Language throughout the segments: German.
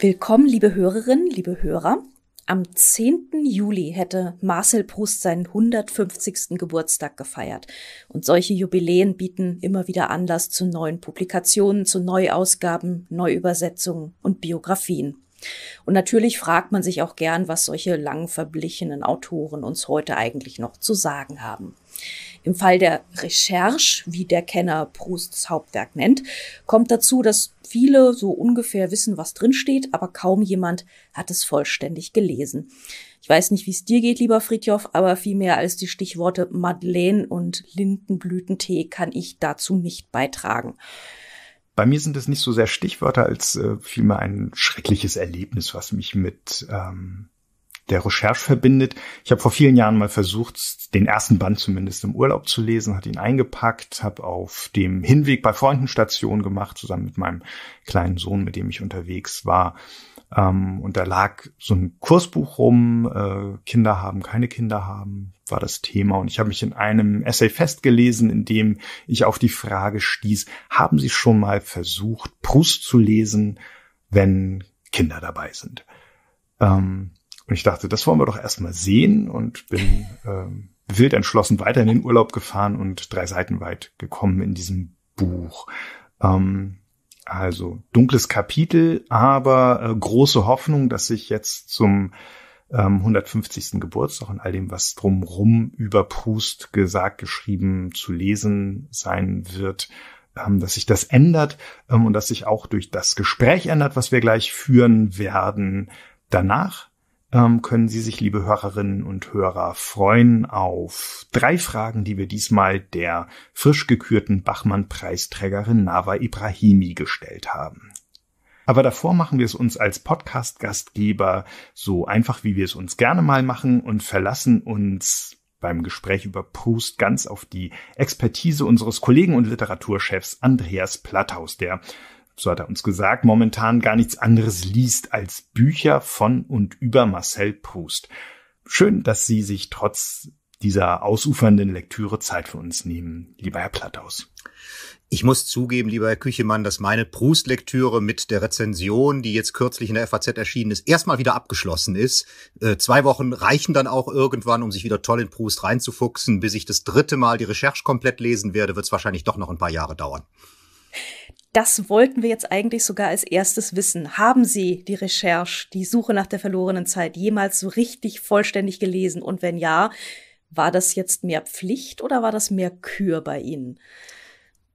Willkommen, liebe Hörerinnen, liebe Hörer. Am 10. Juli hätte Marcel Proust seinen 150. Geburtstag gefeiert. Und solche Jubiläen bieten immer wieder Anlass zu neuen Publikationen, zu Neuausgaben, Neuübersetzungen und Biografien. Und natürlich fragt man sich auch gern, was solche lang verblichenen Autoren uns heute eigentlich noch zu sagen haben. Im Fall der Recherche, wie der Kenner Prousts Hauptwerk nennt, kommt dazu, dass viele so ungefähr wissen, was drinsteht, aber kaum jemand hat es vollständig gelesen. Ich weiß nicht, wie es dir geht, lieber Fritjof, aber viel mehr als die Stichworte Madeleine und Lindenblütentee kann ich dazu nicht beitragen. Bei mir sind es nicht so sehr Stichwörter als äh, vielmehr ein schreckliches Erlebnis, was mich mit ähm, der Recherche verbindet. Ich habe vor vielen Jahren mal versucht, den ersten Band zumindest im Urlaub zu lesen, hat ihn eingepackt, habe auf dem Hinweg bei Freunden Station gemacht, zusammen mit meinem kleinen Sohn, mit dem ich unterwegs war. Ähm, und da lag so ein Kursbuch rum, äh, Kinder haben, keine Kinder haben, war das Thema. Und ich habe mich in einem Essay festgelesen, in dem ich auf die Frage stieß, haben Sie schon mal versucht, Proust zu lesen, wenn Kinder dabei sind? Ähm, und ich dachte, das wollen wir doch erstmal sehen und bin ähm, wild entschlossen weiter in den Urlaub gefahren und drei Seiten weit gekommen in diesem Buch. Ähm, also dunkles Kapitel, aber äh, große Hoffnung, dass sich jetzt zum ähm, 150. Geburtstag und all dem, was drumrum über Proust gesagt, geschrieben, zu lesen sein wird, ähm, dass sich das ändert ähm, und dass sich auch durch das Gespräch ändert, was wir gleich führen werden, danach ähm, können Sie sich, liebe Hörerinnen und Hörer, freuen auf drei Fragen, die wir diesmal der frisch gekürten Bachmann-Preisträgerin Nava Ibrahimi gestellt haben. Aber davor machen wir es uns als Podcast-Gastgeber so einfach, wie wir es uns gerne mal machen und verlassen uns beim Gespräch über Proust ganz auf die Expertise unseres Kollegen und Literaturchefs Andreas Platthaus, der so hat er uns gesagt, momentan gar nichts anderes liest als Bücher von und über Marcel Proust. Schön, dass Sie sich trotz dieser ausufernden Lektüre Zeit für uns nehmen, lieber Herr Plattaus. Ich muss zugeben, lieber Herr Küchemann, dass meine Proust-Lektüre mit der Rezension, die jetzt kürzlich in der FAZ erschienen ist, erstmal wieder abgeschlossen ist. Äh, zwei Wochen reichen dann auch irgendwann, um sich wieder toll in Proust reinzufuchsen. Bis ich das dritte Mal die Recherche komplett lesen werde, wird es wahrscheinlich doch noch ein paar Jahre dauern das wollten wir jetzt eigentlich sogar als erstes wissen. Haben Sie die Recherche, die Suche nach der verlorenen Zeit jemals so richtig vollständig gelesen? Und wenn ja, war das jetzt mehr Pflicht oder war das mehr Kür bei Ihnen?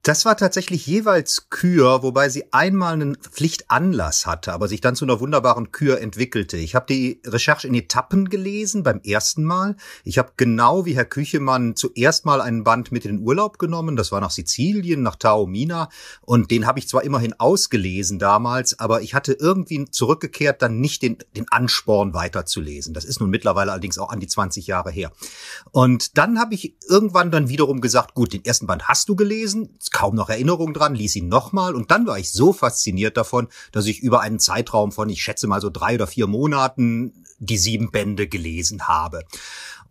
Das war tatsächlich jeweils Kür, wobei sie einmal einen Pflichtanlass hatte, aber sich dann zu einer wunderbaren Kür entwickelte. Ich habe die Recherche in Etappen gelesen beim ersten Mal. Ich habe genau wie Herr Küchemann zuerst mal einen Band mit in den Urlaub genommen. Das war nach Sizilien, nach Taormina. Und den habe ich zwar immerhin ausgelesen damals, aber ich hatte irgendwie zurückgekehrt dann nicht den, den Ansporn weiterzulesen. Das ist nun mittlerweile allerdings auch an die 20 Jahre her. Und dann habe ich irgendwann dann wiederum gesagt, gut, den ersten Band hast du gelesen kaum noch Erinnerung dran, ließ ihn nochmal und dann war ich so fasziniert davon, dass ich über einen Zeitraum von, ich schätze mal so drei oder vier Monaten die sieben Bände gelesen habe.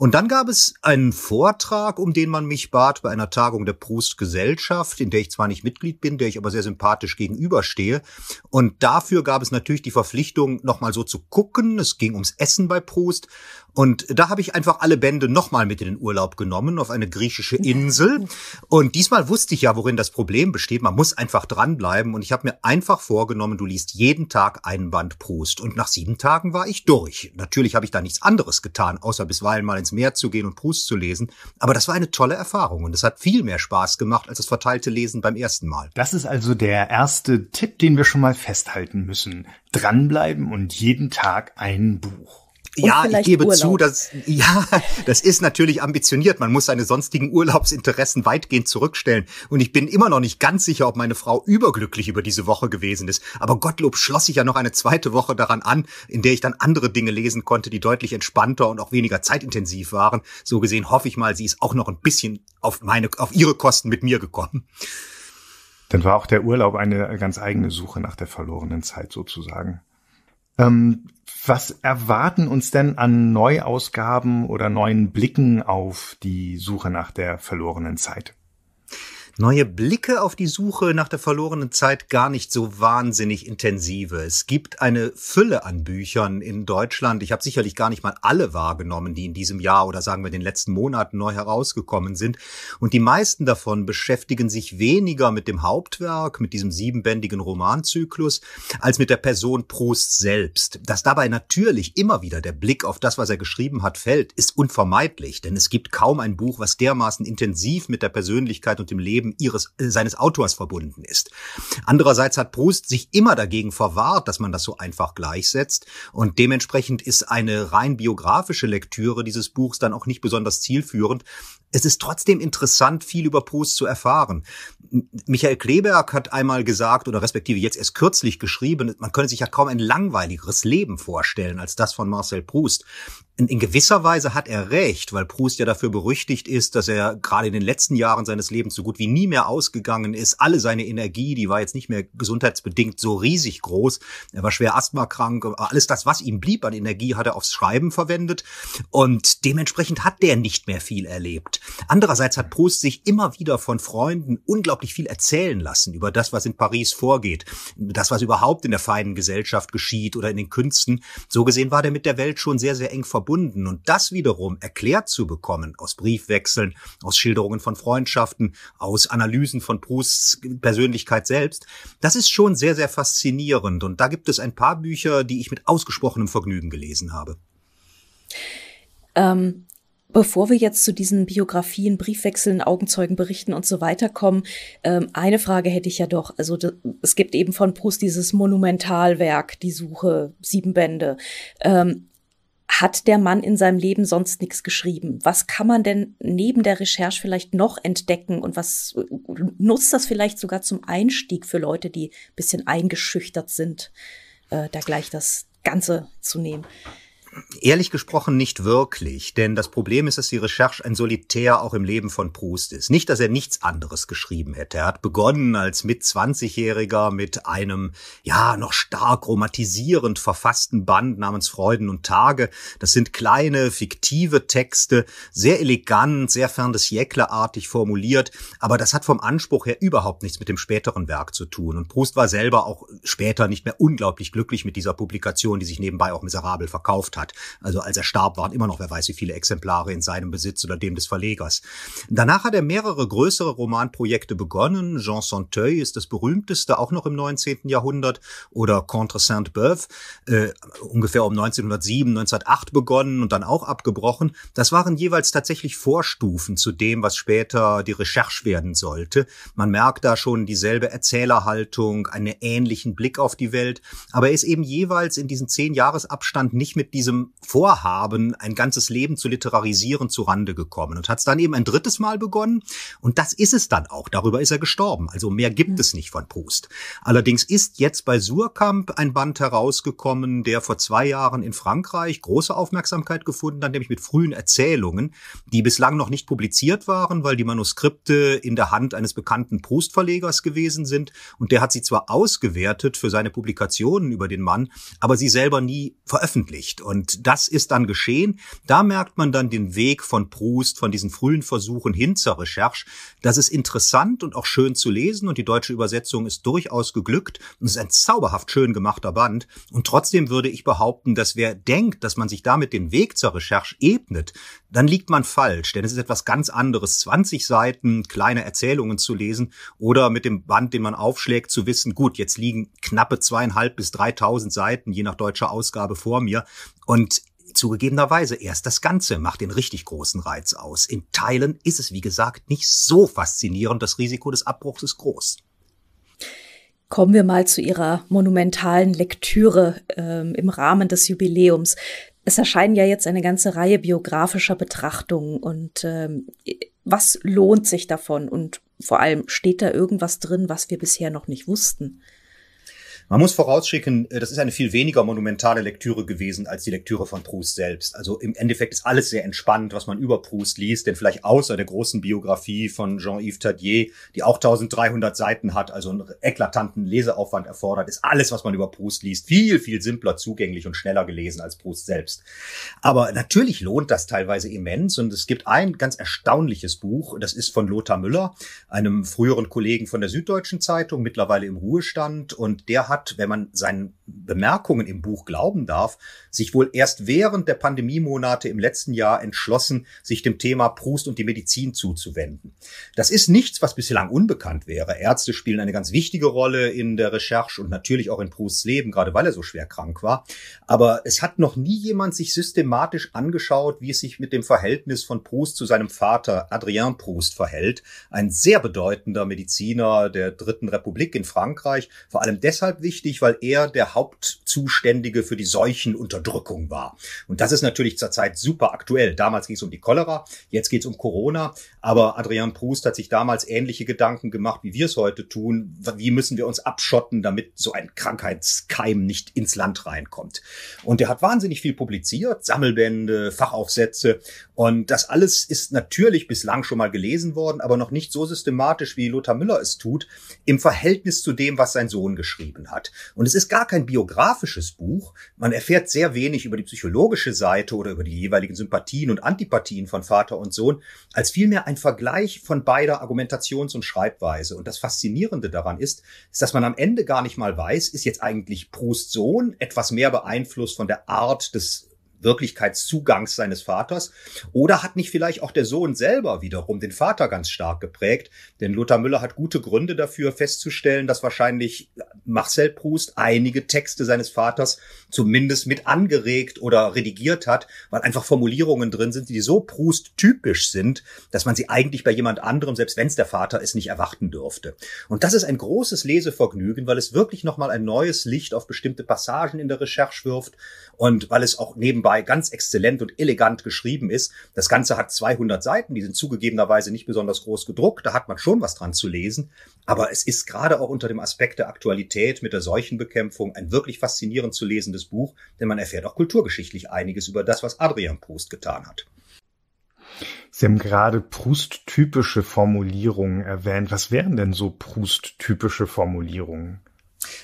Und dann gab es einen Vortrag, um den man mich bat bei einer Tagung der Proust Gesellschaft, in der ich zwar nicht Mitglied bin, der ich aber sehr sympathisch gegenüberstehe. Und dafür gab es natürlich die Verpflichtung, nochmal so zu gucken. Es ging ums Essen bei Proust. Und da habe ich einfach alle Bände nochmal mit in den Urlaub genommen, auf eine griechische Insel. Und diesmal wusste ich ja, worin das Problem besteht. Man muss einfach dranbleiben. Und ich habe mir einfach vorgenommen, du liest jeden Tag einen Band Proust. Und nach sieben Tagen war ich durch. Natürlich habe ich da nichts anderes getan, außer bisweilen mal ins Meer zu gehen und Proust zu lesen. Aber das war eine tolle Erfahrung und es hat viel mehr Spaß gemacht als das verteilte Lesen beim ersten Mal. Das ist also der erste Tipp, den wir schon mal festhalten müssen. Dranbleiben und jeden Tag ein Buch. Und ja, ich gebe Urlaub. zu, dass, ja, das ist natürlich ambitioniert. Man muss seine sonstigen Urlaubsinteressen weitgehend zurückstellen. Und ich bin immer noch nicht ganz sicher, ob meine Frau überglücklich über diese Woche gewesen ist. Aber Gottlob schloss ich ja noch eine zweite Woche daran an, in der ich dann andere Dinge lesen konnte, die deutlich entspannter und auch weniger zeitintensiv waren. So gesehen hoffe ich mal, sie ist auch noch ein bisschen auf meine, auf ihre Kosten mit mir gekommen. Dann war auch der Urlaub eine ganz eigene Suche nach der verlorenen Zeit sozusagen. Ähm, was erwarten uns denn an Neuausgaben oder neuen Blicken auf die Suche nach der verlorenen Zeit? neue Blicke auf die Suche nach der verlorenen Zeit gar nicht so wahnsinnig intensive. Es gibt eine Fülle an Büchern in Deutschland. Ich habe sicherlich gar nicht mal alle wahrgenommen, die in diesem Jahr oder sagen wir den letzten Monaten neu herausgekommen sind. Und die meisten davon beschäftigen sich weniger mit dem Hauptwerk, mit diesem siebenbändigen Romanzyklus, als mit der Person Prost selbst. Dass dabei natürlich immer wieder der Blick auf das, was er geschrieben hat, fällt, ist unvermeidlich, denn es gibt kaum ein Buch, was dermaßen intensiv mit der Persönlichkeit und dem Leben Leben ihres, äh, seines Autors verbunden ist. Andererseits hat Proust sich immer dagegen verwahrt, dass man das so einfach gleichsetzt und dementsprechend ist eine rein biografische Lektüre dieses Buchs dann auch nicht besonders zielführend, es ist trotzdem interessant, viel über Proust zu erfahren. Michael Kleberg hat einmal gesagt oder respektive jetzt erst kürzlich geschrieben, man könne sich ja kaum ein langweiligeres Leben vorstellen als das von Marcel Proust. Und in gewisser Weise hat er recht, weil Proust ja dafür berüchtigt ist, dass er gerade in den letzten Jahren seines Lebens so gut wie nie mehr ausgegangen ist. Alle seine Energie, die war jetzt nicht mehr gesundheitsbedingt so riesig groß. Er war schwer asthmakrank. Alles das, was ihm blieb an Energie, hat er aufs Schreiben verwendet. Und dementsprechend hat der nicht mehr viel erlebt. Andererseits hat Proust sich immer wieder von Freunden unglaublich viel erzählen lassen über das, was in Paris vorgeht, das, was überhaupt in der feinen Gesellschaft geschieht oder in den Künsten. So gesehen war der mit der Welt schon sehr, sehr eng verbunden. Und das wiederum erklärt zu bekommen aus Briefwechseln, aus Schilderungen von Freundschaften, aus Analysen von Prousts Persönlichkeit selbst, das ist schon sehr, sehr faszinierend. Und da gibt es ein paar Bücher, die ich mit ausgesprochenem Vergnügen gelesen habe. Ähm, Bevor wir jetzt zu diesen Biografien, Briefwechseln, Augenzeugenberichten und so weiter kommen, ähm, eine Frage hätte ich ja doch. Also das, es gibt eben von Proust dieses Monumentalwerk, die Suche, sieben Bände. Ähm, hat der Mann in seinem Leben sonst nichts geschrieben? Was kann man denn neben der Recherche vielleicht noch entdecken und was äh, nutzt das vielleicht sogar zum Einstieg für Leute, die ein bisschen eingeschüchtert sind, äh, da gleich das Ganze zu nehmen? Ehrlich gesprochen nicht wirklich, denn das Problem ist, dass die Recherche ein Solitär auch im Leben von Proust ist. Nicht, dass er nichts anderes geschrieben hätte. Er hat begonnen als mit 20-Jähriger mit einem, ja, noch stark romantisierend verfassten Band namens Freuden und Tage. Das sind kleine, fiktive Texte, sehr elegant, sehr fern des jäckle formuliert, aber das hat vom Anspruch her überhaupt nichts mit dem späteren Werk zu tun. Und Proust war selber auch später nicht mehr unglaublich glücklich mit dieser Publikation, die sich nebenbei auch miserabel verkauft hat hat. Also als er starb, waren immer noch, wer weiß, wie viele Exemplare in seinem Besitz oder dem des Verlegers. Danach hat er mehrere größere Romanprojekte begonnen. Jean Santeuil ist das berühmteste, auch noch im 19. Jahrhundert, oder Contre Sainte-Beuve, äh, ungefähr um 1907, 1908 begonnen und dann auch abgebrochen. Das waren jeweils tatsächlich Vorstufen zu dem, was später die Recherche werden sollte. Man merkt da schon dieselbe Erzählerhaltung, einen ähnlichen Blick auf die Welt, aber er ist eben jeweils in diesem zehn Jahresabstand nicht mit diesem diesem Vorhaben, ein ganzes Leben zu literarisieren, zu Rande gekommen und hat es dann eben ein drittes Mal begonnen. Und das ist es dann auch. Darüber ist er gestorben. Also mehr gibt es nicht von Proust. Allerdings ist jetzt bei Surkamp ein Band herausgekommen, der vor zwei Jahren in Frankreich große Aufmerksamkeit gefunden hat, nämlich mit frühen Erzählungen, die bislang noch nicht publiziert waren, weil die Manuskripte in der Hand eines bekannten Proust-Verlegers gewesen sind. Und der hat sie zwar ausgewertet für seine Publikationen über den Mann, aber sie selber nie veröffentlicht. Und und das ist dann geschehen. Da merkt man dann den Weg von Proust, von diesen frühen Versuchen hin zur Recherche. Das ist interessant und auch schön zu lesen und die deutsche Übersetzung ist durchaus geglückt und ist ein zauberhaft schön gemachter Band. Und trotzdem würde ich behaupten, dass wer denkt, dass man sich damit den Weg zur Recherche ebnet, dann liegt man falsch, denn es ist etwas ganz anderes, 20 Seiten kleine Erzählungen zu lesen oder mit dem Band, den man aufschlägt, zu wissen, gut, jetzt liegen knappe zweieinhalb bis dreitausend Seiten, je nach deutscher Ausgabe, vor mir und zugegebenerweise erst das Ganze macht den richtig großen Reiz aus. In Teilen ist es, wie gesagt, nicht so faszinierend, das Risiko des Abbruchs ist groß. Kommen wir mal zu Ihrer monumentalen Lektüre äh, im Rahmen des Jubiläums. Es erscheinen ja jetzt eine ganze Reihe biografischer Betrachtungen und ähm, was lohnt sich davon und vor allem steht da irgendwas drin, was wir bisher noch nicht wussten? Man muss vorausschicken, äh, das ist eine viel weniger monumentale Lektüre gewesen als die Lektüre von Proust selbst. Also im Endeffekt ist alles sehr entspannt, was man über Proust liest, denn vielleicht außer der großen Biografie von Jean-Yves Tadier, die auch 1300 Seiten hat, also einen eklatanten Leseaufwand erfordert, ist alles, was man über Proust liest, viel, viel simpler zugänglich und schneller gelesen als Proust selbst. Aber natürlich lohnt das teilweise immens und es gibt ein ganz erstaunliches Buch, das ist von Lothar Müller, einem früheren Kollegen von der Süddeutschen Zeitung, mittlerweile im Ruhestand und der hat hat, wenn man seinen Bemerkungen im Buch glauben darf, sich wohl erst während der Pandemiemonate im letzten Jahr entschlossen, sich dem Thema Proust und die Medizin zuzuwenden. Das ist nichts, was bislang unbekannt wäre. Ärzte spielen eine ganz wichtige Rolle in der Recherche und natürlich auch in Prousts Leben, gerade weil er so schwer krank war. Aber es hat noch nie jemand sich systematisch angeschaut, wie es sich mit dem Verhältnis von Proust zu seinem Vater Adrien Proust verhält. Ein sehr bedeutender Mediziner der Dritten Republik in Frankreich. Vor allem deshalb wichtig, weil er der Hauptzuständige für die Seuchenunterdrückung war. Und das ist natürlich zurzeit super aktuell. Damals ging es um die Cholera, jetzt geht es um Corona. Aber Adrian Proust hat sich damals ähnliche Gedanken gemacht, wie wir es heute tun. Wie müssen wir uns abschotten, damit so ein Krankheitskeim nicht ins Land reinkommt? Und er hat wahnsinnig viel publiziert, Sammelbände, Fachaufsätze. Und das alles ist natürlich bislang schon mal gelesen worden, aber noch nicht so systematisch, wie Lothar Müller es tut, im Verhältnis zu dem, was sein Sohn geschrieben hat hat. Und es ist gar kein biografisches Buch. Man erfährt sehr wenig über die psychologische Seite oder über die jeweiligen Sympathien und Antipathien von Vater und Sohn, als vielmehr ein Vergleich von beider Argumentations- und Schreibweise. Und das Faszinierende daran ist, ist, dass man am Ende gar nicht mal weiß, ist jetzt eigentlich Proust Sohn etwas mehr beeinflusst von der Art des Wirklichkeitszugangs seines Vaters? Oder hat nicht vielleicht auch der Sohn selber wiederum den Vater ganz stark geprägt? Denn Lothar Müller hat gute Gründe dafür festzustellen, dass wahrscheinlich Marcel Proust einige Texte seines Vaters zumindest mit angeregt oder redigiert hat, weil einfach Formulierungen drin sind, die so Proust-typisch sind, dass man sie eigentlich bei jemand anderem, selbst wenn es der Vater ist, nicht erwarten dürfte. Und das ist ein großes Lesevergnügen, weil es wirklich nochmal ein neues Licht auf bestimmte Passagen in der Recherche wirft und weil es auch nebenbei 2 ganz exzellent und elegant geschrieben ist. Das Ganze hat 200 Seiten, die sind zugegebenerweise nicht besonders groß gedruckt, da hat man schon was dran zu lesen, aber es ist gerade auch unter dem Aspekt der Aktualität mit der Seuchenbekämpfung ein wirklich faszinierend zu lesendes Buch, denn man erfährt auch kulturgeschichtlich einiges über das, was Adrian Proust getan hat. Sie haben gerade Proust-typische Formulierungen erwähnt. Was wären denn so Proust-typische Formulierungen?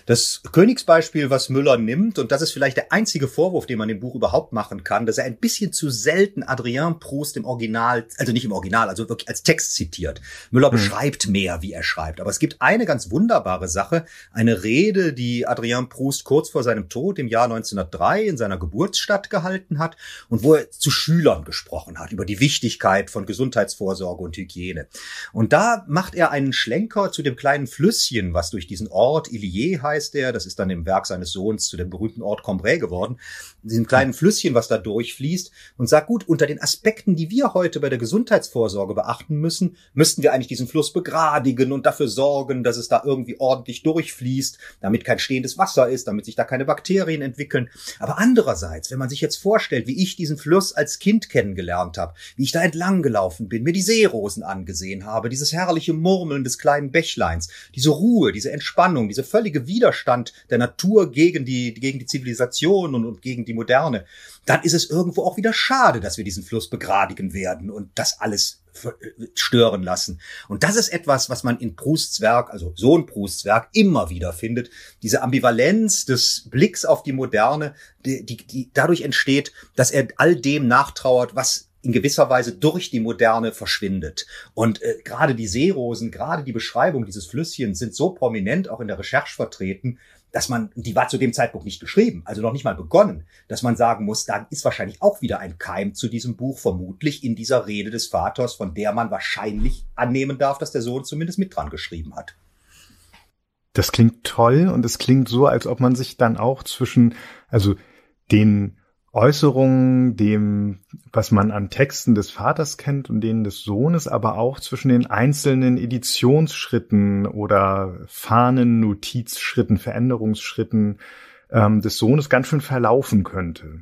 Das Königsbeispiel, was Müller nimmt, und das ist vielleicht der einzige Vorwurf, den man dem Buch überhaupt machen kann, dass er ein bisschen zu selten Adrien Proust im Original, also nicht im Original, also wirklich als Text zitiert. Müller hm. beschreibt mehr, wie er schreibt. Aber es gibt eine ganz wunderbare Sache, eine Rede, die Adrien Proust kurz vor seinem Tod im Jahr 1903 in seiner Geburtsstadt gehalten hat und wo er zu Schülern gesprochen hat über die Wichtigkeit von Gesundheitsvorsorge und Hygiene. Und da macht er einen Schlenker zu dem kleinen Flüsschen, was durch diesen Ort Illier heißt, heißt der. Das ist dann im Werk seines Sohns zu dem berühmten Ort Cambrai geworden. Diesem kleinen Flüsschen, was da durchfließt und sagt, gut, unter den Aspekten, die wir heute bei der Gesundheitsvorsorge beachten müssen, müssten wir eigentlich diesen Fluss begradigen und dafür sorgen, dass es da irgendwie ordentlich durchfließt, damit kein stehendes Wasser ist, damit sich da keine Bakterien entwickeln. Aber andererseits, wenn man sich jetzt vorstellt, wie ich diesen Fluss als Kind kennengelernt habe, wie ich da entlang gelaufen bin, mir die Seerosen angesehen habe, dieses herrliche Murmeln des kleinen Bächleins, diese Ruhe, diese Entspannung, diese völlige Wieder Widerstand der Natur gegen die, gegen die Zivilisation und, und gegen die Moderne, dann ist es irgendwo auch wieder schade, dass wir diesen Fluss begradigen werden und das alles äh, stören lassen. Und das ist etwas, was man in Prousts Werk, also Sohn Prousts Werk, immer wieder findet. Diese Ambivalenz des Blicks auf die Moderne, die, die, die dadurch entsteht, dass er all dem nachtrauert, was in gewisser Weise durch die Moderne verschwindet. Und äh, gerade die Seerosen, gerade die Beschreibung dieses Flüsschens sind so prominent auch in der Recherche vertreten, dass man, die war zu dem Zeitpunkt nicht geschrieben, also noch nicht mal begonnen, dass man sagen muss, da ist wahrscheinlich auch wieder ein Keim zu diesem Buch, vermutlich in dieser Rede des Vaters, von der man wahrscheinlich annehmen darf, dass der Sohn zumindest mit dran geschrieben hat. Das klingt toll und es klingt so, als ob man sich dann auch zwischen, also den Äußerungen, dem, was man an Texten des Vaters kennt und denen des Sohnes, aber auch zwischen den einzelnen Editionsschritten oder Fahnen, Notizschritten, Veränderungsschritten ähm, des Sohnes ganz schön verlaufen könnte.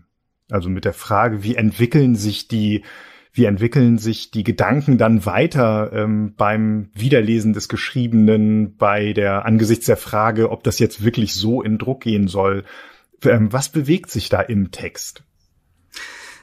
Also mit der Frage, wie entwickeln sich die, wie entwickeln sich die Gedanken dann weiter ähm, beim Wiederlesen des Geschriebenen, bei der angesichts der Frage, ob das jetzt wirklich so in Druck gehen soll, ähm, was bewegt sich da im Text?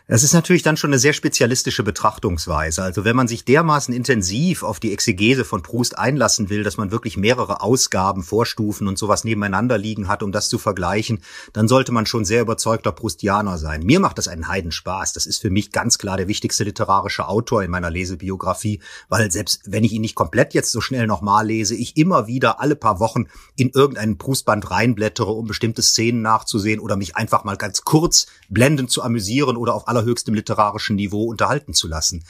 Das ist natürlich dann schon eine sehr spezialistische Betrachtungsweise. Also wenn man sich dermaßen intensiv auf die Exegese von Proust einlassen will, dass man wirklich mehrere Ausgaben, Vorstufen und sowas nebeneinander liegen hat, um das zu vergleichen, dann sollte man schon sehr überzeugter Proustianer sein. Mir macht das einen Heidenspaß. Das ist für mich ganz klar der wichtigste literarische Autor in meiner Lesebiografie, weil selbst wenn ich ihn nicht komplett jetzt so schnell nochmal lese, ich immer wieder alle paar Wochen in irgendeinen Proustband reinblättere, um bestimmte Szenen nachzusehen oder mich einfach mal ganz kurz blendend zu amüsieren oder auf allerhöchstem literarischen Niveau unterhalten zu lassen.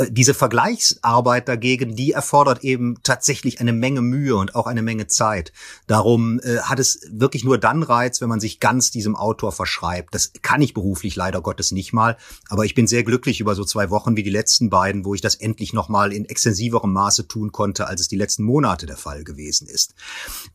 Äh, diese Vergleichsarbeit dagegen, die erfordert eben tatsächlich eine Menge Mühe und auch eine Menge Zeit. Darum äh, hat es wirklich nur dann Reiz, wenn man sich ganz diesem Autor verschreibt. Das kann ich beruflich leider Gottes nicht mal, aber ich bin sehr glücklich über so zwei Wochen wie die letzten beiden, wo ich das endlich nochmal in extensiverem Maße tun konnte, als es die letzten Monate der Fall gewesen ist.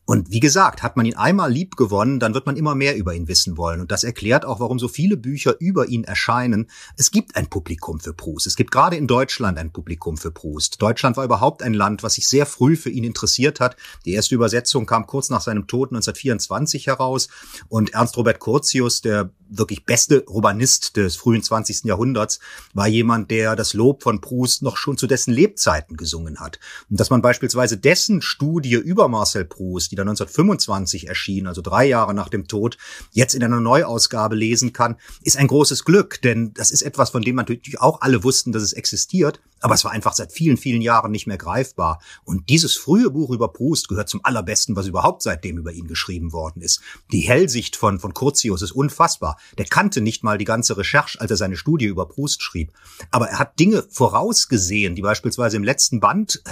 Und wie gesagt, hat man ihn einmal lieb gewonnen, dann wird man immer mehr über ihn wissen wollen. Und das erklärt auch, warum so viele Bücher über ihn erscheinen. Es gibt ein Publikum für Proust. Es gibt gerade in Deutschland Deutschland ein Publikum für Proust. Deutschland war überhaupt ein Land, was sich sehr früh für ihn interessiert hat. Die erste Übersetzung kam kurz nach seinem Tod 1924 heraus und Ernst Robert Curtius, der wirklich beste Romanist des frühen 20. Jahrhunderts, war jemand, der das Lob von Proust noch schon zu dessen Lebzeiten gesungen hat. Und dass man beispielsweise dessen Studie über Marcel Proust, die dann 1925 erschien, also drei Jahre nach dem Tod, jetzt in einer Neuausgabe lesen kann, ist ein großes Glück, denn das ist etwas, von dem man natürlich auch alle wussten, dass es existiert markiert, aber es war einfach seit vielen, vielen Jahren nicht mehr greifbar. Und dieses frühe Buch über Proust gehört zum allerbesten, was überhaupt seitdem über ihn geschrieben worden ist. Die Hellsicht von, von Curtius ist unfassbar. Der kannte nicht mal die ganze Recherche, als er seine Studie über Proust schrieb. Aber er hat Dinge vorausgesehen, die beispielsweise im letzten Band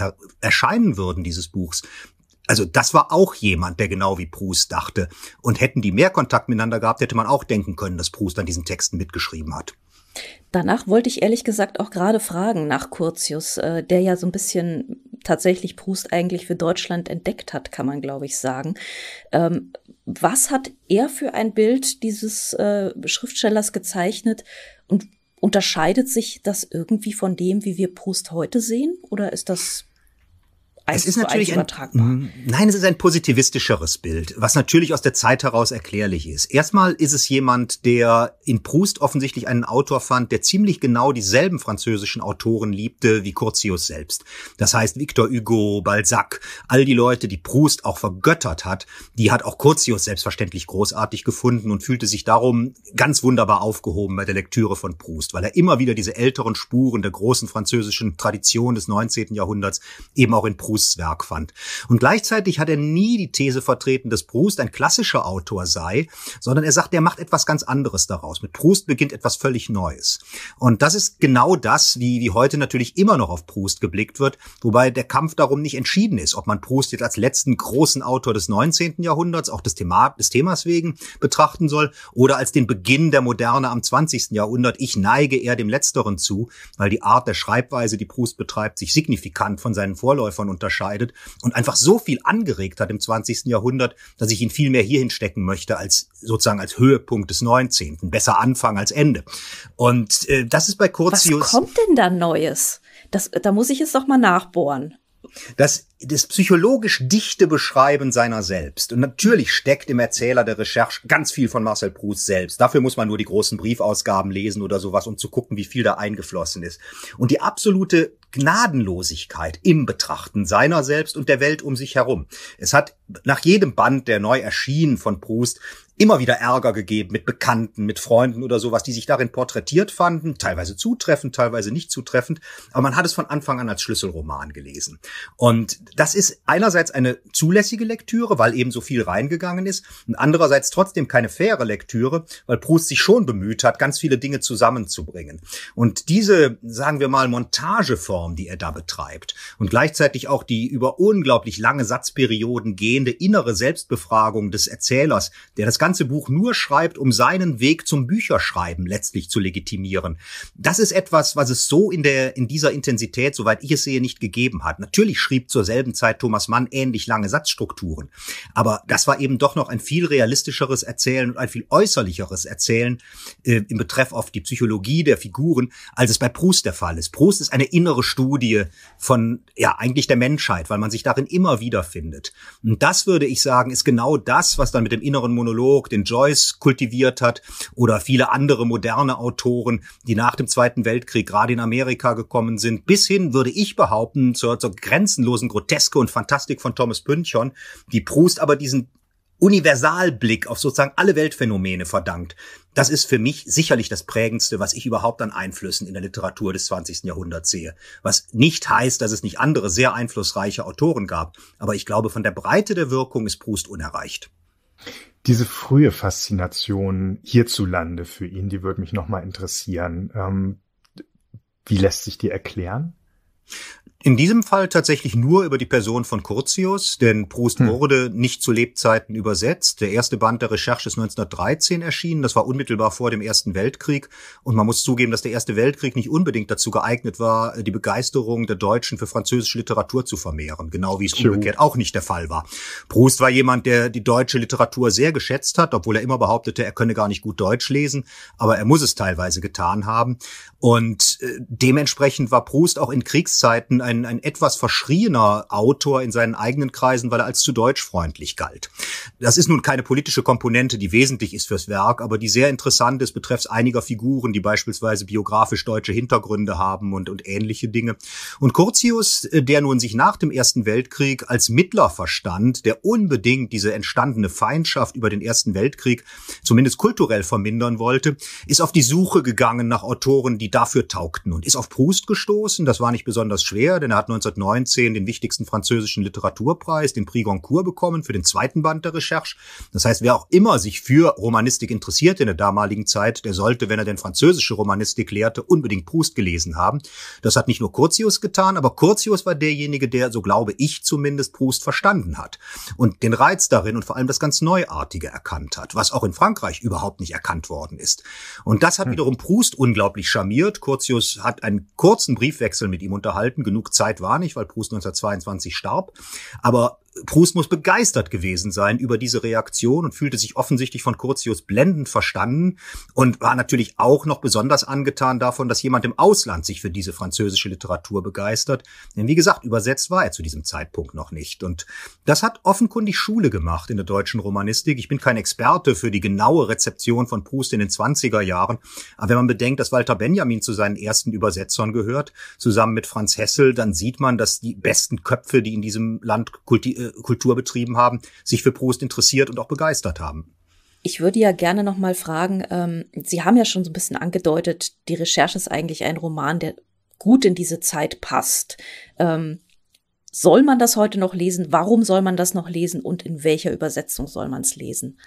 erscheinen würden dieses Buchs. Also das war auch jemand, der genau wie Proust dachte. Und hätten die mehr Kontakt miteinander gehabt, hätte man auch denken können, dass Proust an diesen Texten mitgeschrieben hat. Danach wollte ich ehrlich gesagt auch gerade fragen nach Curtius, äh, der ja so ein bisschen tatsächlich Proust eigentlich für Deutschland entdeckt hat, kann man glaube ich sagen. Ähm, was hat er für ein Bild dieses äh, Schriftstellers gezeichnet und unterscheidet sich das irgendwie von dem, wie wir Proust heute sehen? Oder ist das es ist natürlich ein, Nein, es ist ein positivistischeres Bild, was natürlich aus der Zeit heraus erklärlich ist. Erstmal ist es jemand, der in Proust offensichtlich einen Autor fand, der ziemlich genau dieselben französischen Autoren liebte wie Curtius selbst. Das heißt Victor Hugo, Balzac, all die Leute, die Proust auch vergöttert hat, die hat auch Curtius selbstverständlich großartig gefunden und fühlte sich darum ganz wunderbar aufgehoben bei der Lektüre von Proust, weil er immer wieder diese älteren Spuren der großen französischen Tradition des 19. Jahrhunderts eben auch in Proust Prousts Werk fand. Und gleichzeitig hat er nie die These vertreten, dass Proust ein klassischer Autor sei, sondern er sagt, er macht etwas ganz anderes daraus. Mit Proust beginnt etwas völlig Neues. Und das ist genau das, wie, wie heute natürlich immer noch auf Proust geblickt wird, wobei der Kampf darum nicht entschieden ist, ob man Proust jetzt als letzten großen Autor des 19. Jahrhunderts, auch des, Thema, des Themas wegen, betrachten soll oder als den Beginn der Moderne am 20. Jahrhundert. Ich neige eher dem Letzteren zu, weil die Art der Schreibweise, die Proust betreibt, sich signifikant von seinen Vorläufern und unterscheidet und einfach so viel angeregt hat im 20. Jahrhundert, dass ich ihn viel mehr hierhin stecken möchte als sozusagen als Höhepunkt des 19. Besser Anfang als Ende. Und äh, das ist bei Curtius. Was kommt denn da Neues? Das, da muss ich jetzt doch mal nachbohren das, das psychologisch dichte Beschreiben seiner selbst. Und natürlich steckt im Erzähler der Recherche ganz viel von Marcel Proust selbst. Dafür muss man nur die großen Briefausgaben lesen oder sowas, um zu gucken, wie viel da eingeflossen ist. Und die absolute Gnadenlosigkeit im Betrachten seiner selbst und der Welt um sich herum. Es hat nach jedem Band, der neu erschien von Proust, immer wieder Ärger gegeben mit Bekannten, mit Freunden oder sowas, die sich darin porträtiert fanden, teilweise zutreffend, teilweise nicht zutreffend, aber man hat es von Anfang an als Schlüsselroman gelesen. Und das ist einerseits eine zulässige Lektüre, weil eben so viel reingegangen ist, und andererseits trotzdem keine faire Lektüre, weil Proust sich schon bemüht hat, ganz viele Dinge zusammenzubringen. Und diese, sagen wir mal, Montageform, die er da betreibt und gleichzeitig auch die über unglaublich lange Satzperioden gehende innere Selbstbefragung des Erzählers, der das ganze Buch nur schreibt, um seinen Weg zum Bücherschreiben letztlich zu legitimieren. Das ist etwas, was es so in der, in dieser Intensität, soweit ich es sehe, nicht gegeben hat. Natürlich schrieb zur selben Zeit Thomas Mann ähnlich lange Satzstrukturen. Aber das war eben doch noch ein viel realistischeres Erzählen und ein viel äußerlicheres Erzählen äh, im Betreff auf die Psychologie der Figuren, als es bei Proust der Fall ist. Proust ist eine innere Studie von, ja, eigentlich der Menschheit, weil man sich darin immer wiederfindet. Und das würde ich sagen, ist genau das, was dann mit dem inneren Monolog Dialog, den Joyce kultiviert hat oder viele andere moderne Autoren, die nach dem Zweiten Weltkrieg gerade in Amerika gekommen sind, bis hin, würde ich behaupten, zur, zur grenzenlosen Groteske und Fantastik von Thomas Pynchon, die Proust aber diesen Universalblick auf sozusagen alle Weltphänomene verdankt. Das ist für mich sicherlich das prägendste, was ich überhaupt an Einflüssen in der Literatur des 20. Jahrhunderts sehe. Was nicht heißt, dass es nicht andere sehr einflussreiche Autoren gab, aber ich glaube, von der Breite der Wirkung ist Proust unerreicht diese frühe Faszination hierzulande für ihn, die würde mich nochmal interessieren. Ähm, wie lässt sich die erklären? In diesem Fall tatsächlich nur über die Person von Curtius, denn Proust hm. wurde nicht zu Lebzeiten übersetzt. Der erste Band der Recherche ist 1913 erschienen. Das war unmittelbar vor dem Ersten Weltkrieg. Und man muss zugeben, dass der Erste Weltkrieg nicht unbedingt dazu geeignet war, die Begeisterung der Deutschen für französische Literatur zu vermehren. Genau wie es sure. umgekehrt auch nicht der Fall war. Proust war jemand, der die deutsche Literatur sehr geschätzt hat, obwohl er immer behauptete, er könne gar nicht gut Deutsch lesen. Aber er muss es teilweise getan haben. Und äh, dementsprechend war Proust auch in Kriegszeiten ein, ein etwas verschriener Autor in seinen eigenen Kreisen, weil er als zu deutschfreundlich galt. Das ist nun keine politische Komponente, die wesentlich ist fürs Werk, aber die sehr interessant ist betreffs einiger Figuren, die beispielsweise biografisch deutsche Hintergründe haben und, und ähnliche Dinge. Und Curtius, äh, der nun sich nach dem Ersten Weltkrieg als Mittler verstand, der unbedingt diese entstandene Feindschaft über den Ersten Weltkrieg zumindest kulturell vermindern wollte, ist auf die Suche gegangen nach Autoren, die dafür taugten und ist auf Proust gestoßen. Das war nicht besonders schwer, denn er hat 1919 den wichtigsten französischen Literaturpreis, den Prix Goncourt, bekommen für den zweiten Band der Recherche. Das heißt, wer auch immer sich für Romanistik interessierte in der damaligen Zeit, der sollte, wenn er denn französische Romanistik lehrte, unbedingt Proust gelesen haben. Das hat nicht nur Curtius getan, aber Curtius war derjenige, der, so glaube ich zumindest, Proust verstanden hat und den Reiz darin und vor allem das ganz Neuartige erkannt hat, was auch in Frankreich überhaupt nicht erkannt worden ist. Und das hat hm. wiederum Proust unglaublich charmiert informiert. Curtius hat einen kurzen Briefwechsel mit ihm unterhalten. Genug Zeit war nicht, weil Proust 1922 starb. Aber Proust muss begeistert gewesen sein über diese Reaktion und fühlte sich offensichtlich von Curtius blendend verstanden und war natürlich auch noch besonders angetan davon, dass jemand im Ausland sich für diese französische Literatur begeistert. Denn wie gesagt, übersetzt war er zu diesem Zeitpunkt noch nicht. Und das hat offenkundig Schule gemacht in der deutschen Romanistik. Ich bin kein Experte für die genaue Rezeption von Proust in den 20er Jahren. Aber wenn man bedenkt, dass Walter Benjamin zu seinen ersten Übersetzern gehört, zusammen mit Franz Hessel, dann sieht man, dass die besten Köpfe, die in diesem Land kultiviert Kultur betrieben haben, sich für Prost interessiert und auch begeistert haben. Ich würde ja gerne noch mal fragen, ähm, Sie haben ja schon so ein bisschen angedeutet, die Recherche ist eigentlich ein Roman, der gut in diese Zeit passt. Ähm, soll man das heute noch lesen? Warum soll man das noch lesen? Und in welcher Übersetzung soll man es lesen?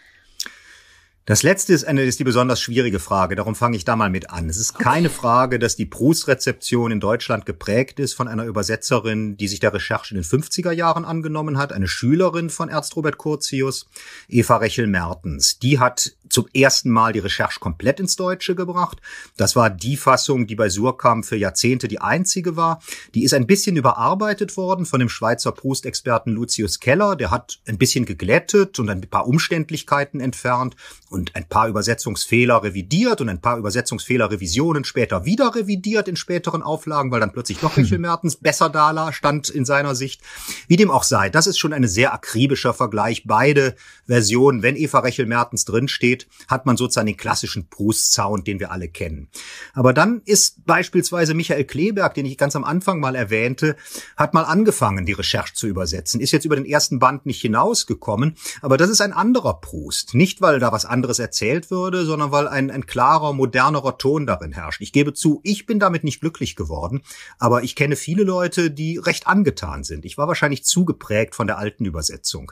Das letzte ist, eine, ist die besonders schwierige Frage, darum fange ich da mal mit an. Es ist keine Frage, dass die Proust-Rezeption in Deutschland geprägt ist von einer Übersetzerin, die sich der Recherche in den 50er Jahren angenommen hat, eine Schülerin von Ernst Robert Curtius, Eva Rechel-Mertens. Die hat zum ersten Mal die Recherche komplett ins Deutsche gebracht. Das war die Fassung, die bei Surkamp für Jahrzehnte die einzige war. Die ist ein bisschen überarbeitet worden von dem Schweizer Proust-Experten Lucius Keller. Der hat ein bisschen geglättet und ein paar Umständlichkeiten entfernt und ein paar Übersetzungsfehler revidiert und ein paar Übersetzungsfehler Revisionen später wieder revidiert in späteren Auflagen, weil dann plötzlich doch Michel Mertens besser da stand in seiner Sicht. Wie dem auch sei, das ist schon ein sehr akribischer Vergleich. Beide Versionen, wenn Eva Rechel-Mertens drinsteht, hat man sozusagen den klassischen Proust-Sound, den wir alle kennen. Aber dann ist beispielsweise Michael Kleberg, den ich ganz am Anfang mal erwähnte, hat mal angefangen, die Recherche zu übersetzen, ist jetzt über den ersten Band nicht hinausgekommen, aber das ist ein anderer Proust. Nicht, weil da was anderes anderes erzählt würde, sondern weil ein, ein klarer, modernerer Ton darin herrscht. Ich gebe zu, ich bin damit nicht glücklich geworden, aber ich kenne viele Leute, die recht angetan sind. Ich war wahrscheinlich zu geprägt von der alten Übersetzung.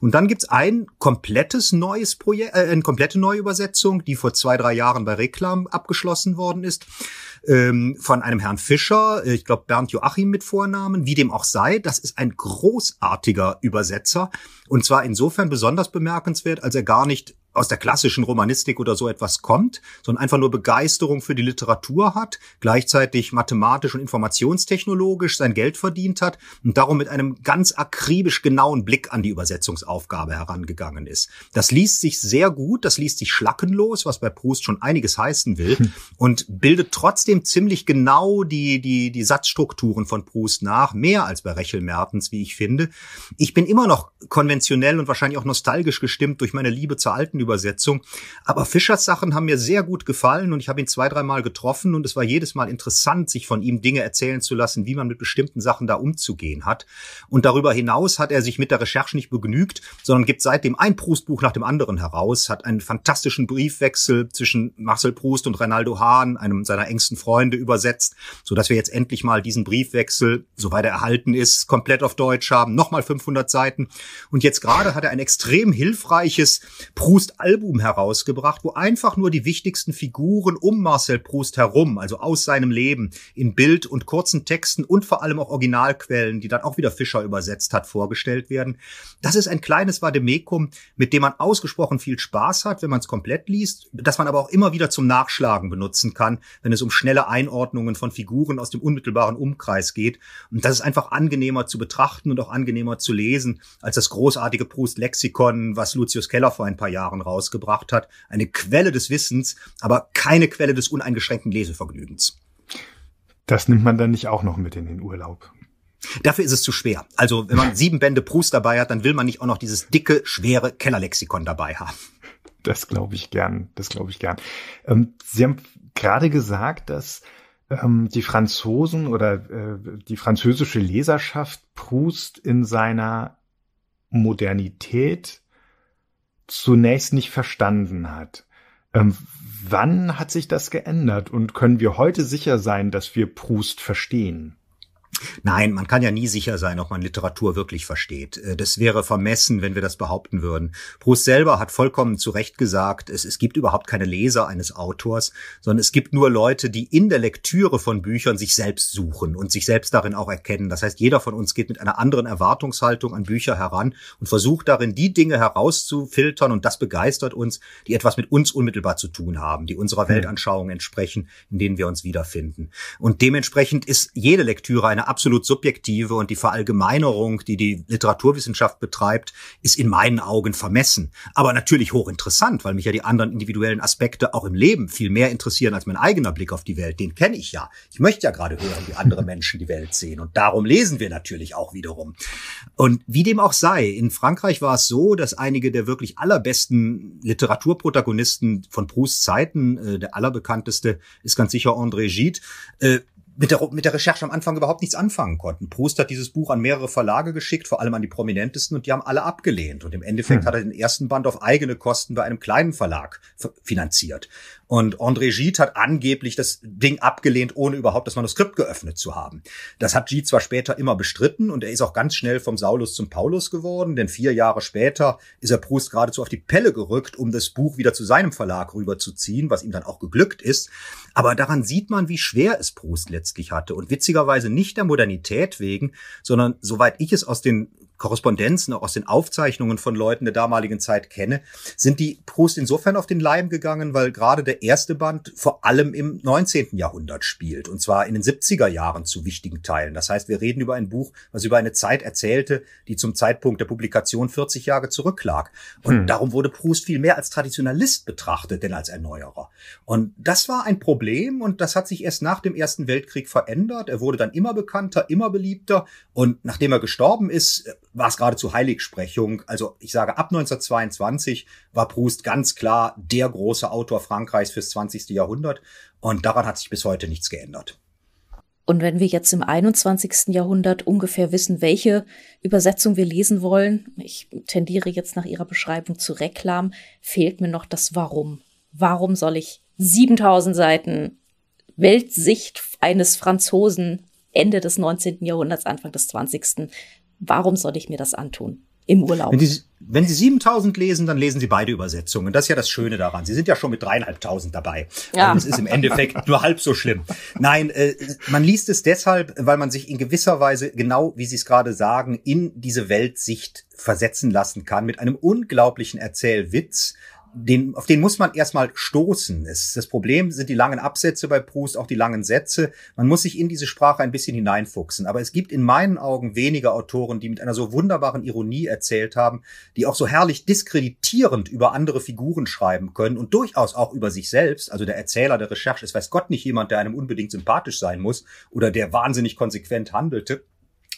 Und dann gibt's ein komplettes neues Projekt, äh, eine komplette Neuübersetzung, die vor zwei, drei Jahren bei Reklam abgeschlossen worden ist, ähm, von einem Herrn Fischer, äh, ich glaube Bernd Joachim mit Vornamen, wie dem auch sei, das ist ein großartiger Übersetzer. Und zwar insofern besonders bemerkenswert, als er gar nicht aus der klassischen Romanistik oder so etwas kommt, sondern einfach nur Begeisterung für die Literatur hat, gleichzeitig mathematisch und informationstechnologisch sein Geld verdient hat und darum mit einem ganz akribisch genauen Blick an die Übersetzungsaufgabe herangegangen ist. Das liest sich sehr gut, das liest sich schlackenlos, was bei Proust schon einiges heißen will hm. und bildet trotzdem ziemlich genau die, die, die Satzstrukturen von Proust nach, mehr als bei Rechel Mertens, wie ich finde. Ich bin immer noch konventionell und wahrscheinlich auch nostalgisch gestimmt durch meine Liebe zur alten Übersetzung. Aber Fischers Sachen haben mir sehr gut gefallen und ich habe ihn zwei, dreimal getroffen und es war jedes Mal interessant, sich von ihm Dinge erzählen zu lassen, wie man mit bestimmten Sachen da umzugehen hat. Und darüber hinaus hat er sich mit der Recherche nicht begnügt, sondern gibt seitdem ein Proustbuch nach dem anderen heraus, hat einen fantastischen Briefwechsel zwischen Marcel Proust und Reinaldo Hahn, einem seiner engsten Freunde, übersetzt, sodass wir jetzt endlich mal diesen Briefwechsel, soweit er erhalten ist, komplett auf Deutsch haben, nochmal 500 Seiten. Und jetzt gerade hat er ein extrem hilfreiches Proust Album herausgebracht, wo einfach nur die wichtigsten Figuren um Marcel Proust herum, also aus seinem Leben, in Bild und kurzen Texten und vor allem auch Originalquellen, die dann auch wieder Fischer übersetzt hat, vorgestellt werden. Das ist ein kleines Vademekum, mit dem man ausgesprochen viel Spaß hat, wenn man es komplett liest, dass man aber auch immer wieder zum Nachschlagen benutzen kann, wenn es um schnelle Einordnungen von Figuren aus dem unmittelbaren Umkreis geht. Und das ist einfach angenehmer zu betrachten und auch angenehmer zu lesen als das großartige Proust-Lexikon, was Lucius Keller vor ein paar Jahren Jahren rausgebracht hat. Eine Quelle des Wissens, aber keine Quelle des uneingeschränkten Lesevergnügens. Das nimmt man dann nicht auch noch mit in den Urlaub. Dafür ist es zu schwer. Also wenn man sieben Bände Proust dabei hat, dann will man nicht auch noch dieses dicke, schwere Kellerlexikon dabei haben. Das glaube ich gern. Das glaube ich gern. Ähm, Sie haben gerade gesagt, dass ähm, die Franzosen oder äh, die französische Leserschaft Proust in seiner Modernität zunächst nicht verstanden hat. Ähm, wann hat sich das geändert und können wir heute sicher sein, dass wir Proust verstehen? Nein, man kann ja nie sicher sein, ob man Literatur wirklich versteht. Äh, das wäre vermessen, wenn wir das behaupten würden. Proust selber hat vollkommen zu Recht gesagt, es, es, gibt überhaupt keine Leser eines Autors, sondern es gibt nur Leute, die in der Lektüre von Büchern sich selbst suchen und sich selbst darin auch erkennen. Das heißt, jeder von uns geht mit einer anderen Erwartungshaltung an Bücher heran und versucht darin, die Dinge herauszufiltern und das begeistert uns, die etwas mit uns unmittelbar zu tun haben, die unserer Weltanschauung entsprechen, in denen wir uns wiederfinden. Und dementsprechend ist jede Lektüre eine absolut subjektive und die Verallgemeinerung, die die Literaturwissenschaft betreibt, ist in meinen Augen vermessen. Aber natürlich hochinteressant, weil mich ja die anderen individuellen Aspekte auch im Leben viel mehr interessieren als mein eigener Blick auf die Welt. Den kenne ich ja. Ich möchte ja gerade hören, wie andere Menschen die Welt sehen. Und darum lesen wir natürlich auch wiederum. Und wie dem auch sei, in Frankreich war es so, dass einige der wirklich allerbesten Literaturprotagonisten von Proust Zeiten, äh, der allerbekannteste ist ganz sicher André Gide, äh, mit der, mit der Recherche am Anfang überhaupt nichts anfangen konnten. Proust hat dieses Buch an mehrere Verlage geschickt, vor allem an die prominentesten, und die haben alle abgelehnt. Und im Endeffekt hm. hat er den ersten Band auf eigene Kosten bei einem kleinen Verlag finanziert. Und André Gide hat angeblich das Ding abgelehnt, ohne überhaupt das Manuskript geöffnet zu haben. Das hat Gide zwar später immer bestritten und er ist auch ganz schnell vom Saulus zum Paulus geworden, denn vier Jahre später ist er Proust geradezu auf die Pelle gerückt, um das Buch wieder zu seinem Verlag rüberzuziehen, was ihm dann auch geglückt ist. Aber daran sieht man, wie schwer es Proust letztlich hatte und witzigerweise nicht der Modernität wegen, sondern soweit ich es aus den Korrespondenzen, auch aus den Aufzeichnungen von Leuten der damaligen Zeit kenne, sind die Proust insofern auf den Leim gegangen, weil gerade der erste Band vor allem im 19. Jahrhundert spielt und zwar in den 70er Jahren zu wichtigen Teilen. Das heißt, wir reden über ein Buch, was über eine Zeit erzählte, die zum Zeitpunkt der Publikation 40 Jahre zurücklag. Und hm. darum wurde Proust viel mehr als Traditionalist betrachtet, denn als Erneuerer. Und das war ein Problem und das hat sich erst nach dem Ersten Weltkrieg verändert. Er wurde dann immer bekannter, immer beliebter und nachdem er gestorben ist, war es geradezu Heiligsprechung. Also ich sage, ab 1922 war Proust ganz klar der große Autor Frankreichs fürs 20. Jahrhundert und daran hat sich bis heute nichts geändert. Und wenn wir jetzt im 21. Jahrhundert ungefähr wissen, welche Übersetzung wir lesen wollen, ich tendiere jetzt nach Ihrer Beschreibung zu Reklam, fehlt mir noch das Warum. Warum soll ich 7000 Seiten Weltsicht eines Franzosen Ende des 19. Jahrhunderts, Anfang des 20. Warum soll ich mir das antun? Im Urlaub. Wenn, die, wenn Sie 7000 lesen, dann lesen Sie beide Übersetzungen. Das ist ja das Schöne daran. Sie sind ja schon mit dreieinhalbtausend dabei. Ja. Und also es ist im Endeffekt nur halb so schlimm. Nein, äh, man liest es deshalb, weil man sich in gewisser Weise, genau wie Sie es gerade sagen, in diese Weltsicht versetzen lassen kann mit einem unglaublichen Erzählwitz, den, auf den muss man erstmal stoßen. Es, das Problem sind die langen Absätze bei Proust, auch die langen Sätze. Man muss sich in diese Sprache ein bisschen hineinfuchsen. Aber es gibt in meinen Augen weniger Autoren, die mit einer so wunderbaren Ironie erzählt haben, die auch so herrlich diskreditierend über andere Figuren schreiben können und durchaus auch über sich selbst. Also der Erzähler der Recherche ist weiß Gott nicht jemand, der einem unbedingt sympathisch sein muss oder der wahnsinnig konsequent handelte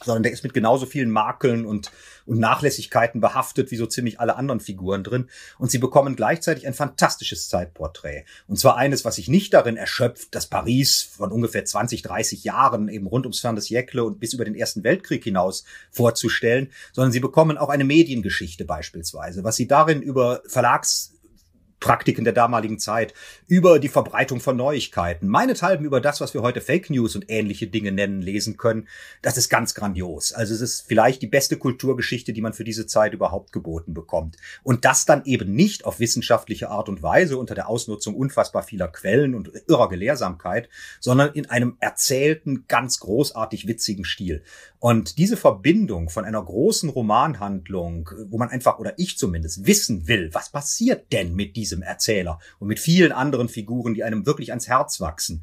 sondern der ist mit genauso vielen Makeln und, und Nachlässigkeiten behaftet wie so ziemlich alle anderen Figuren drin. Und sie bekommen gleichzeitig ein fantastisches Zeitporträt. Und zwar eines, was sich nicht darin erschöpft, dass Paris von ungefähr 20, 30 Jahren eben rund ums Ferndes-Jäckle und bis über den Ersten Weltkrieg hinaus vorzustellen, sondern sie bekommen auch eine Mediengeschichte beispielsweise, was sie darin über Verlags Praktiken der damaligen Zeit, über die Verbreitung von Neuigkeiten, meinethalben über das, was wir heute Fake News und ähnliche Dinge nennen, lesen können. Das ist ganz grandios. Also es ist vielleicht die beste Kulturgeschichte, die man für diese Zeit überhaupt geboten bekommt. Und das dann eben nicht auf wissenschaftliche Art und Weise unter der Ausnutzung unfassbar vieler Quellen und irrer Gelehrsamkeit, sondern in einem erzählten, ganz großartig witzigen Stil. Und diese Verbindung von einer großen Romanhandlung, wo man einfach, oder ich zumindest, wissen will, was passiert denn mit diesem Erzähler und mit vielen anderen Figuren, die einem wirklich ans Herz wachsen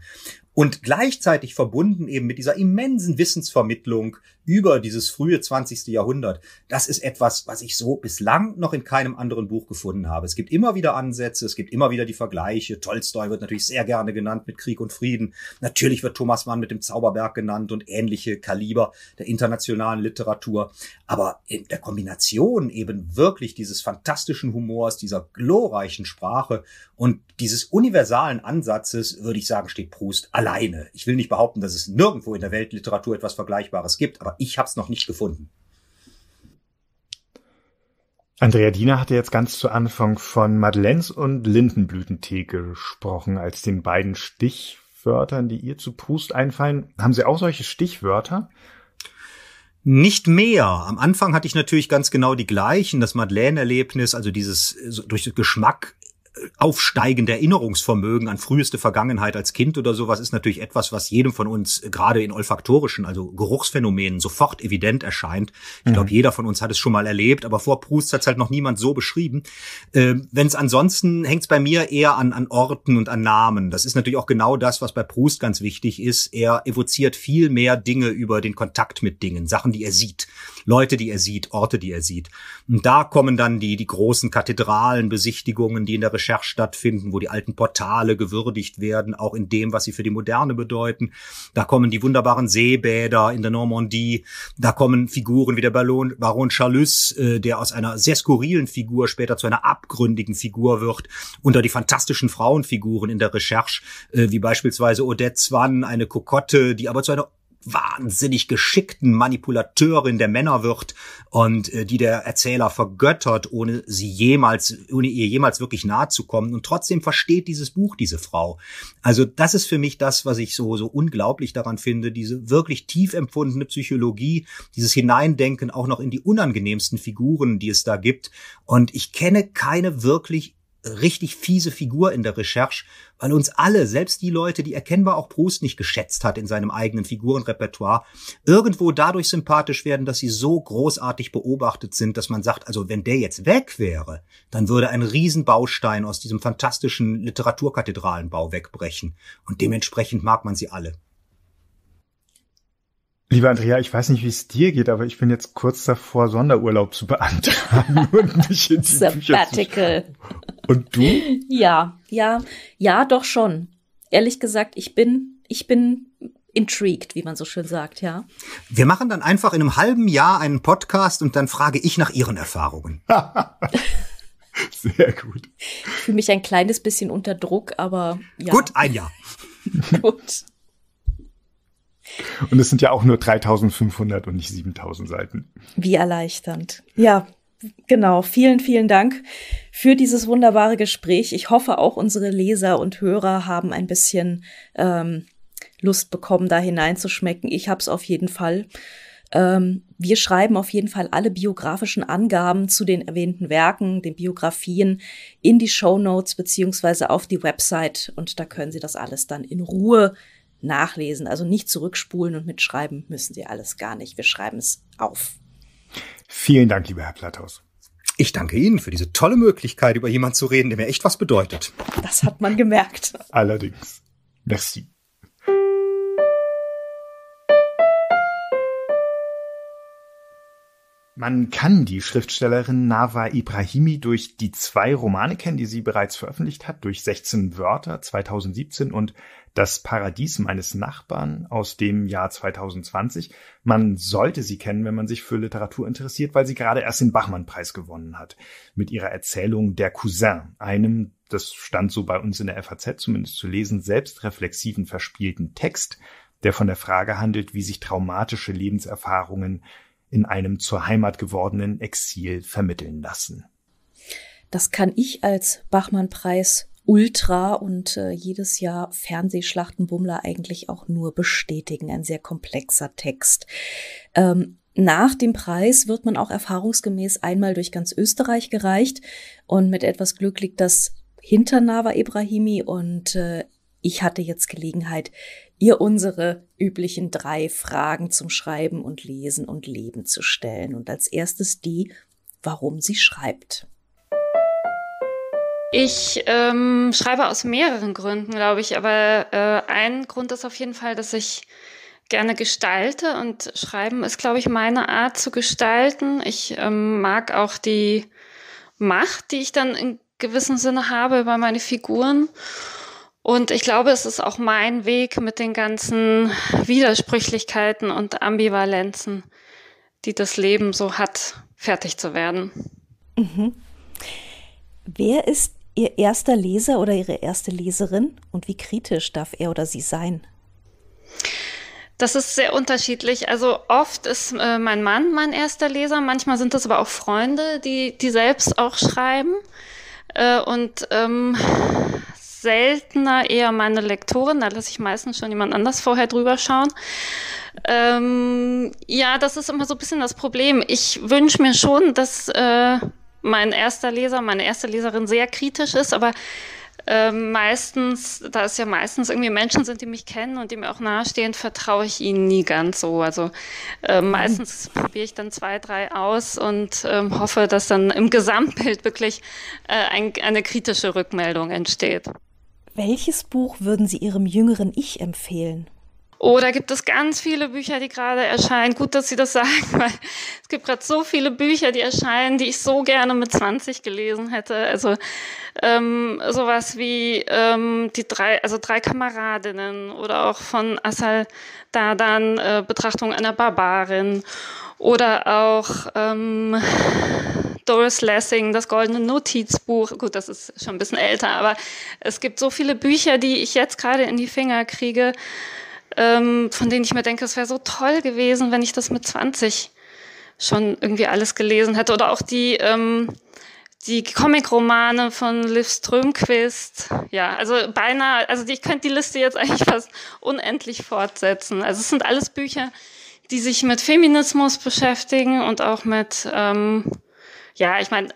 und gleichzeitig verbunden eben mit dieser immensen Wissensvermittlung über dieses frühe 20. Jahrhundert. Das ist etwas, was ich so bislang noch in keinem anderen Buch gefunden habe. Es gibt immer wieder Ansätze, es gibt immer wieder die Vergleiche. Tolstoi wird natürlich sehr gerne genannt mit Krieg und Frieden. Natürlich wird Thomas Mann mit dem Zauberberg genannt und ähnliche Kaliber der internationalen Literatur. Aber in der Kombination eben wirklich dieses fantastischen Humors, dieser glorreichen Sprache und dieses universalen Ansatzes, würde ich sagen, steht Proust alle alleine. Ich will nicht behaupten, dass es nirgendwo in der Weltliteratur etwas Vergleichbares gibt, aber ich habe es noch nicht gefunden. Andrea Diener hatte jetzt ganz zu Anfang von Madeleines und Lindenblütentee gesprochen, als den beiden Stichwörtern, die ihr zu Proust einfallen. Haben Sie auch solche Stichwörter? Nicht mehr. Am Anfang hatte ich natürlich ganz genau die gleichen. Das Madeleine-Erlebnis, also dieses durch Geschmack aufsteigende Erinnerungsvermögen an früheste Vergangenheit als Kind oder sowas ist natürlich etwas, was jedem von uns äh, gerade in olfaktorischen, also Geruchsphänomenen sofort evident erscheint. Ich mhm. glaube, jeder von uns hat es schon mal erlebt, aber vor Proust hat es halt noch niemand so beschrieben. Ähm, Wenn es ansonsten hängt es bei mir eher an, an Orten und an Namen. Das ist natürlich auch genau das, was bei Proust ganz wichtig ist. Er evoziert viel mehr Dinge über den Kontakt mit Dingen, Sachen, die er sieht, Leute, die er sieht, Orte, die er sieht. Und da kommen dann die, die großen Kathedralenbesichtigungen, die in der Recherche stattfinden, wo die alten Portale gewürdigt werden, auch in dem, was sie für die Moderne bedeuten. Da kommen die wunderbaren Seebäder in der Normandie, da kommen Figuren wie der Baron Chalus, äh, der aus einer sehr skurrilen Figur später zu einer abgründigen Figur wird, unter die fantastischen Frauenfiguren in der Recherche, äh, wie beispielsweise Odette Swann, eine Kokotte, die aber zu einer wahnsinnig geschickten Manipulateurin der Männer wird und äh, die der Erzähler vergöttert, ohne sie jemals, ohne ihr jemals wirklich nahe zu kommen. Und trotzdem versteht dieses Buch diese Frau. Also das ist für mich das, was ich so, so unglaublich daran finde, diese wirklich tief empfundene Psychologie, dieses Hineindenken auch noch in die unangenehmsten Figuren, die es da gibt. Und ich kenne keine wirklich richtig fiese Figur in der Recherche, weil uns alle, selbst die Leute, die erkennbar auch Proust nicht geschätzt hat in seinem eigenen Figurenrepertoire, irgendwo dadurch sympathisch werden, dass sie so großartig beobachtet sind, dass man sagt, also wenn der jetzt weg wäre, dann würde ein Riesenbaustein aus diesem fantastischen Literaturkathedralenbau wegbrechen. Und dementsprechend mag man sie alle. Lieber Andrea, ich weiß nicht, wie es dir geht, aber ich bin jetzt kurz davor, Sonderurlaub zu beantragen und mich in die Sabbatical. Bücher zu und du? Ja, ja, ja, doch schon. Ehrlich gesagt, ich bin, ich bin intrigued, wie man so schön sagt, ja. Wir machen dann einfach in einem halben Jahr einen Podcast und dann frage ich nach Ihren Erfahrungen. Sehr gut. Ich fühle mich ein kleines bisschen unter Druck, aber ja. Gut, ein Jahr. gut. Und es sind ja auch nur 3500 und nicht 7000 Seiten. Wie erleichternd. Ja, genau, vielen, vielen Dank für dieses wunderbare Gespräch. Ich hoffe auch unsere Leser und Hörer haben ein bisschen ähm, Lust bekommen, da hineinzuschmecken. Ich habe es auf jeden Fall. Ähm, wir schreiben auf jeden Fall alle biografischen Angaben zu den erwähnten Werken, den Biografien in die Show Notes beziehungsweise auf die Website und da können Sie das alles dann in Ruhe nachlesen. Also nicht zurückspulen und mitschreiben müssen Sie alles gar nicht. Wir schreiben es auf. Vielen Dank, lieber Herr Platthaus. Ich danke Ihnen für diese tolle Möglichkeit, über jemanden zu reden, der mir echt was bedeutet. Das hat man gemerkt. Allerdings. Merci. Man kann die Schriftstellerin Nava Ibrahimi durch die zwei Romane kennen, die sie bereits veröffentlicht hat, durch 16 Wörter 2017 und Das Paradies meines Nachbarn aus dem Jahr 2020. Man sollte sie kennen, wenn man sich für Literatur interessiert, weil sie gerade erst den Bachmann-Preis gewonnen hat mit ihrer Erzählung Der Cousin, einem, das stand so bei uns in der FAZ zumindest zu lesen, selbstreflexiven, verspielten Text, der von der Frage handelt, wie sich traumatische Lebenserfahrungen in einem zur Heimat gewordenen Exil vermitteln lassen. Das kann ich als Bachmann-Preis Ultra und äh, jedes Jahr Fernsehschlachtenbummler eigentlich auch nur bestätigen. Ein sehr komplexer Text. Ähm, nach dem Preis wird man auch erfahrungsgemäß einmal durch ganz Österreich gereicht und mit etwas Glück liegt das hinter Nava Ibrahimi und äh, ich hatte jetzt Gelegenheit, ihr unsere üblichen drei Fragen zum Schreiben und Lesen und Leben zu stellen. Und als erstes die, warum sie schreibt. Ich ähm, schreibe aus mehreren Gründen, glaube ich, aber äh, ein Grund ist auf jeden Fall, dass ich gerne gestalte und schreiben ist, glaube ich, meine Art zu gestalten. Ich ähm, mag auch die Macht, die ich dann in gewissem Sinne habe über meine Figuren. Und ich glaube, es ist auch mein Weg mit den ganzen Widersprüchlichkeiten und Ambivalenzen, die das Leben so hat, fertig zu werden. Mhm. Wer ist Ihr erster Leser oder Ihre erste Leserin und wie kritisch darf er oder sie sein? Das ist sehr unterschiedlich. Also oft ist äh, mein Mann mein erster Leser, manchmal sind das aber auch Freunde, die, die selbst auch schreiben. Äh, und ähm, seltener eher meine Lektorin, da lasse ich meistens schon jemand anders vorher drüber schauen. Ähm, ja, das ist immer so ein bisschen das Problem. Ich wünsche mir schon, dass äh, mein erster Leser, meine erste Leserin sehr kritisch ist, aber äh, meistens, da es ja meistens irgendwie Menschen sind, die mich kennen und die mir auch nahestehen, vertraue ich ihnen nie ganz so. Also äh, mhm. meistens probiere ich dann zwei, drei aus und äh, hoffe, dass dann im Gesamtbild wirklich äh, ein, eine kritische Rückmeldung entsteht. Welches Buch würden Sie Ihrem jüngeren Ich empfehlen? Oh, da gibt es ganz viele Bücher, die gerade erscheinen. Gut, dass Sie das sagen, weil es gibt gerade so viele Bücher, die erscheinen, die ich so gerne mit 20 gelesen hätte. Also ähm, sowas wie ähm, die drei, also drei Kameradinnen oder auch von Asal Dadan äh, Betrachtung einer Barbarin oder auch ähm, Doris Lessing, das goldene Notizbuch. Gut, das ist schon ein bisschen älter, aber es gibt so viele Bücher, die ich jetzt gerade in die Finger kriege, ähm, von denen ich mir denke, es wäre so toll gewesen, wenn ich das mit 20 schon irgendwie alles gelesen hätte. Oder auch die, ähm, die Comic-Romane von Liv Strömquist. Ja, also beinahe, also ich könnte die Liste jetzt eigentlich fast unendlich fortsetzen. Also es sind alles Bücher, die sich mit Feminismus beschäftigen und auch mit ähm, ja, ich meine,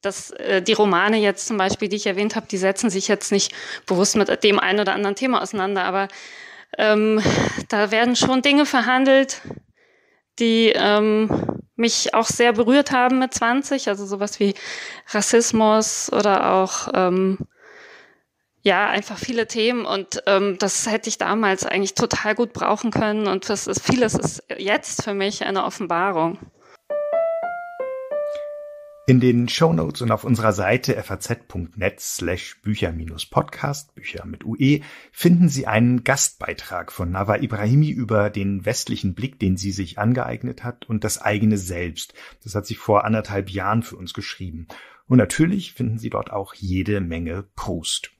dass äh, die Romane jetzt zum Beispiel, die ich erwähnt habe, die setzen sich jetzt nicht bewusst mit dem einen oder anderen Thema auseinander, aber ähm, da werden schon Dinge verhandelt, die ähm, mich auch sehr berührt haben mit 20, also sowas wie Rassismus oder auch ähm, ja, einfach viele Themen und ähm, das hätte ich damals eigentlich total gut brauchen können und das ist vieles ist jetzt für mich eine Offenbarung. In den Show Notes und auf unserer Seite faz.net slash Bücher-Podcast, Bücher mit UE, finden Sie einen Gastbeitrag von Nava Ibrahimi über den westlichen Blick, den sie sich angeeignet hat und das eigene Selbst. Das hat sie vor anderthalb Jahren für uns geschrieben. Und natürlich finden Sie dort auch jede Menge Post.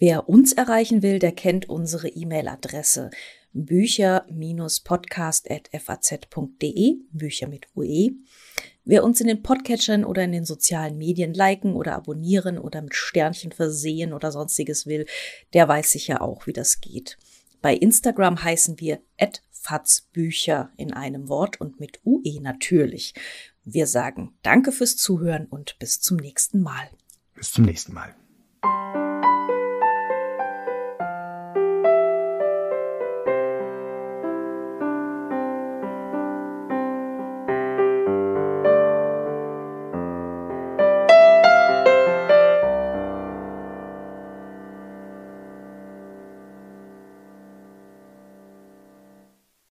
Wer uns erreichen will, der kennt unsere E-Mail-Adresse bücher-podcast.faz.de, Bücher mit UE. Wer uns in den Podcatchern oder in den sozialen Medien liken oder abonnieren oder mit Sternchen versehen oder sonstiges will, der weiß sicher auch, wie das geht. Bei Instagram heißen wir @fatzbücher in einem Wort und mit UE natürlich. Wir sagen Danke fürs Zuhören und bis zum nächsten Mal. Bis zum nächsten Mal.